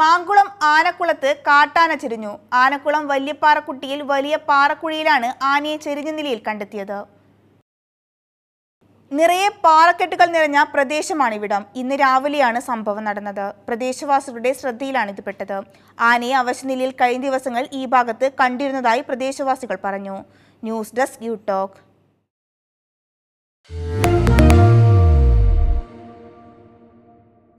മാങ്കുളം ആനക്കുളത്ത് കാട്ടാന ചെരിഞ്ഞു ആനക്കുളം വലിയപ്പാറക്കുട്ടിയിൽ വലിയ പാറക്കുഴിയിലാണ് ആനയെ ചെരിഞ്ഞ നിലയിൽ കണ്ടെത്തിയത് നിറയെ പാറക്കെട്ടുകൾ നിറഞ്ഞ പ്രദേശമാണ് ഇവിടം ഇന്ന് രാവിലെയാണ് സംഭവം നടന്നത് പ്രദേശവാസികളുടെ ശ്രദ്ധയിലാണ് ഇത് പെട്ടത് ആനയെ അവശനിലയിൽ കഴിഞ്ഞ ദിവസങ്ങൾ ഈ ഭാഗത്ത് കണ്ടിരുന്നതായി പ്രദേശവാസികൾ പറഞ്ഞു ന്യൂസ് ഡെസ്ക് യു ടോക്ക്